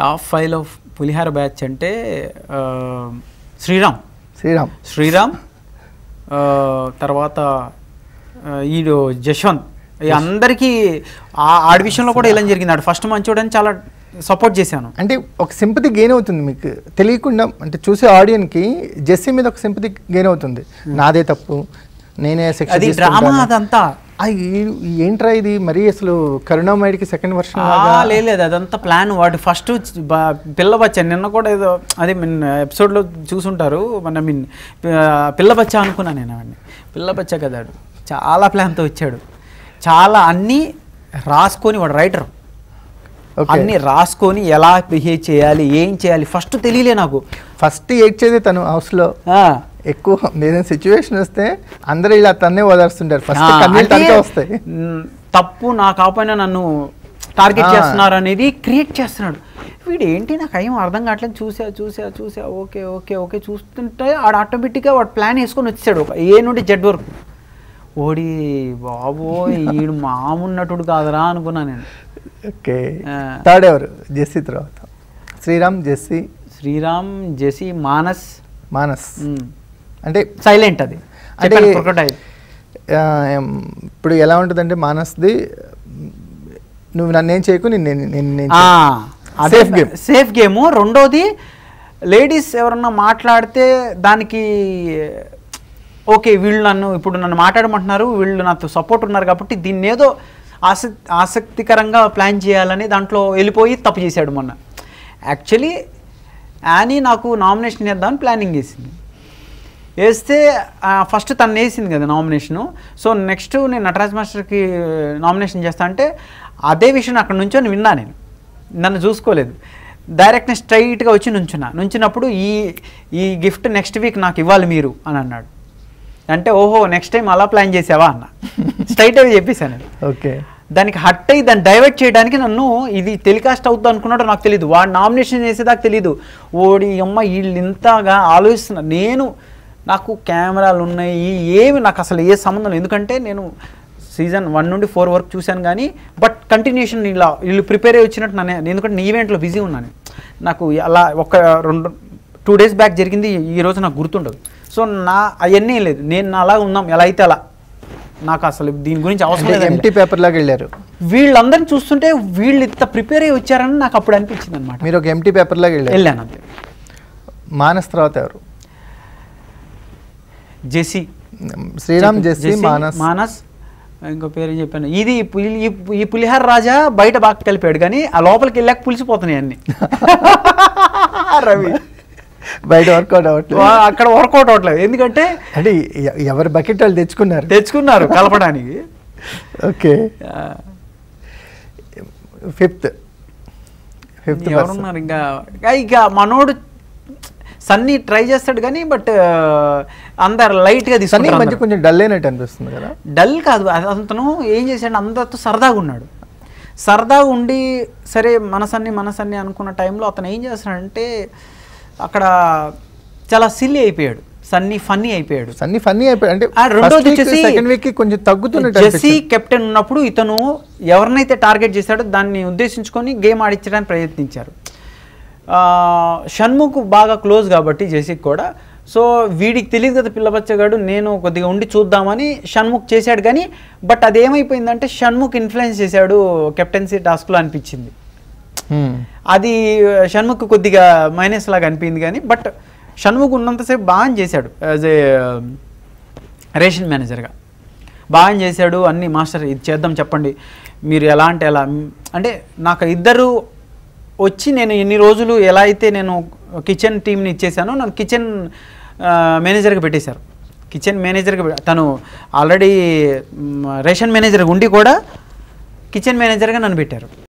top five of pulihora batch అంటే శ్రీరామ్ శ్రీరామ్ శ్రీరామ్ తర్వాత ఈడు జశ్వంత్ అందరికీ ఆడి విషయంలో కూడా ఇలా జరిగింది ఆడు ఫస్ట్ మంచోడని చాలా సపోర్ట్ చేశాను అంటే ఒక సింపతి గెయిన్ అవుతుంది మీకు తెలియకుండా అంటే చూసే ఆడియన్కి జెస్సీ మీద ఒక సింపతి గెయిన్ అవుతుంది నాదే తప్పు నేనే అది డ్రామా అదంతా ఏంట్రా ఇది మరీ అసలు కరుణామయుడికి సెకండ్ వర్షన్ లేదు లేదు అదంతా ప్లాన్ వాడు ఫస్ట్ పిల్లబచ్చ నిన్న కూడా ఏదో అదే మీన్ ఎపిసోడ్లో చూసుంటారు మన మీన్ పిల్లబచ్చ అనుకున్నాను నేను అవన్నీ పిల్లబచ్చ కదాడు చాలా ప్లాన్తో వచ్చాడు చాలా అన్నీ రాసుకొని వాడు రైటర్ అన్ని రాసుకొని ఎలా బిహేవ్ చేయాలి ఏం చేయాలి ఫస్ట్ తెలియలే నాకు ఫస్ట్ ఏడ్చేది చేసేది తను హౌస్లో ఎక్కువ ఏదైనా సిచ్యువేషన్ వస్తే అందరూ ఇలా తన్నే వదరుస్తుంటారు ఫస్ట్ వస్తాయి తప్పు నా కాకపోయినా నన్ను టార్గెట్ చేస్తున్నారు అనేది క్రియేట్ చేస్తున్నాడు వీడు ఏంటి నాకు ఏం అర్థం కావట్లేదు చూసా చూసా చూసా ఓకే ఓకే ఓకే చూస్తుంటే ఆడు ఆటోమేటిక్గా వాడు ప్లాన్ వేసుకొని వచ్చాడు ఏ నుండి జడ్ వరకు ఓడి బాబో వీడు మామున్నటుడు కాదురా అనుకున్నా నేను ఓకే థర్డ్ ఎవరు జెస్సీ తర్వాత శ్రీరామ్ జెస్సీ శ్రీరామ్ జెస్సీ మానస్ మానస్ అంటే సైలెంట్ అది అంటే ఇప్పుడు ఎలా ఉంటుందంటే మానస్ది నువ్వు ఏం చేయకు నేను సేఫ్ గేమ్ సేఫ్ గేమ్ రెండోది లేడీస్ ఎవరన్నా మాట్లాడితే దానికి ఓకే వీళ్ళు నన్ను ఇప్పుడు నన్ను మాట్లాడమంటున్నారు వీళ్ళు నాతో సపోర్ట్ ఉన్నారు కాబట్టి దీన్ని ఏదో ఆసక్తి ఆసక్తికరంగా ప్లాన్ చేయాలని దాంట్లో వెళ్ళిపోయి తప్పు చేశాడు మొన్న యాక్చువల్లీ యానీ నాకు నామినేషన్ చేద్దామని ప్లానింగ్ చేసింది వేస్తే ఫస్ట్ తను వేసింది కదా నామినేషను సో నెక్స్ట్ నేను నటరాజ్ మాస్టర్కి నామినేషన్ uh, చేస్తా అంటే అదే విషయం అక్కడ నుంచో విన్నా నేను నన్ను చూసుకోలేదు డైరెక్ట్ నేను స్ట్రైట్గా వచ్చి నుంచున్నా నుంచినప్పుడు ఈ ఈ గిఫ్ట్ నెక్స్ట్ వీక్ నాకు ఇవ్వాలి మీరు అని అన్నాడు అంటే ఓహో నెక్స్ట్ టైం అలా ప్లాన్ చేసావా అన్న స్ట్రైట్ అవి చెప్పేశాను ఓకే దానికి హట్ అయ్యి దాన్ని డైవర్ట్ చేయడానికి నన్ను ఇది టెలికాస్ట్ అవుతుంది అనుకున్నాడో నాకు తెలియదు వాడు నామినేషన్ చేసేదాకా తెలియదు ఓడి అమ్మ వీళ్ళు ఇంతగా ఆలోచిస్తున్నారు నేను నాకు కెమెరాలు ఉన్నాయి ఏమి నాకు అసలు ఏ సంబంధం ఎందుకంటే నేను సీజన్ వన్ నుండి ఫోర్ వరకు చూశాను కానీ బట్ కంటిన్యూషన్ ఇలా వీళ్ళు ప్రిపేర్ అయ్యి వచ్చినట్టు నన్ను ఎందుకంటే నీ ఈవెంట్లో బిజీ ఉన్నాను నాకు అలా ఒక రెండు టూ డేస్ బ్యాక్ జరిగింది ఈరోజు నాకు గుర్తుండదు సో నా అవన్నీ లేదు నేను అలా ఉన్నాం ఎలా అయితే అలా నాకు అసలు దీని గురించి అవసరం లేదు ఎంటీ పేపర్ లాగా వెళ్ళారు వీళ్ళందరిని చూస్తుంటే వీళ్ళు ఇంత ప్రిపేర్ అయ్యి వచ్చారని నాకు అప్పుడు అనిపించింది అనమాట మీరు ఒక ఎంటీ పేపర్ లాగా వెళ్ళారు వెళ్ళాను అంతే మానస్ తర్వాత ఎవరు జెసి శ్రీరామ్ జెసి మానస్ మానస్ ఇంకో పేరు చెప్పాను ఇది ఈ పులిహార రాజా బయట బాగా కలిపాడు కానీ ఆ లోపలికి వెళ్ళాక పులిసిపోతున్నాయి అన్ని రవి బయట వర్కౌట్ అవ్వట్లేదు అక్కడ వర్కౌట్ అవ్వట్లేదు ఎందుకంటే అంటే ఎవరి బకెట్ వాళ్ళు తెచ్చుకున్నారు తెచ్చుకున్నారు కలపడానికి ఓకే ఫిఫ్త్ ఫిఫ్త్ ఎవరున్నారు ఇంకా ఇక మనోడు సన్నీ ట్రై చేస్తాడు కానీ బట్ అందరు లైట్గా తీసుకుంటారు కొంచెం డల్ అయినట్టు అనిపిస్తుంది కదా డల్ కాదు అతను ఏం చేశాడు అందరితో సరదాగా ఉన్నాడు సరదాగా ఉండి సరే మనసన్ని మనసన్ని అనుకున్న టైంలో అతను ఏం చేస్తాడంటే అక్కడ చాలా సిల్లీ అయిపోయాడు సన్నీ ఫన్నీ అయిపోయాడు సన్నీ ఫన్నీ అయిపోయాడు అంటే సెకండ్ వీక్ కొంచెం తగ్గుతున్నట్టు జెస్సీ కెప్టెన్ ఉన్నప్పుడు ఇతను ఎవరినైతే టార్గెట్ చేశాడో దాన్ని ఉద్దేశించుకొని గేమ్ ఆడించడానికి ప్రయత్నించారు షణ్ముఖ్ బాగా క్లోజ్ కాబట్టి జేసీ కూడా సో వీడికి తెలియదు కదా పిల్లబచ్చగాడు నేను కొద్దిగా ఉండి చూద్దామని షణ్ముఖ్ చేశాడు కానీ బట్ అదేమైపోయిందంటే షణ్ముఖ్ ఇన్ఫ్లుయెన్స్ చేశాడు కెప్టెన్సీ టాస్క్లో అనిపించింది అది షణ్ముఖ్ కొద్దిగా మైనస్ లాగా అనిపించింది కానీ బట్ షణ్ముఖ్ ఉన్నంతసేపు బాగా చేశాడు యాజ్ ఏ రేషన్ మేనేజర్గా బాగా చేశాడు అన్ని మాస్టర్ ఇది చేద్దాం చెప్పండి మీరు ఎలా అంటే ఎలా అంటే నాకు ఇద్దరు వచ్చి నేను ఎన్ని రోజులు ఎలా అయితే నేను కిచెన్ టీమ్ని ఇచ్చేసానో నన్ను కిచెన్ మేనేజర్కి పెట్టేశారు కిచెన్ మేనేజర్కి తను ఆల్రెడీ రేషన్ మేనేజర్ ఉండి కూడా కిచెన్ మేనేజర్గా నన్ను పెట్టారు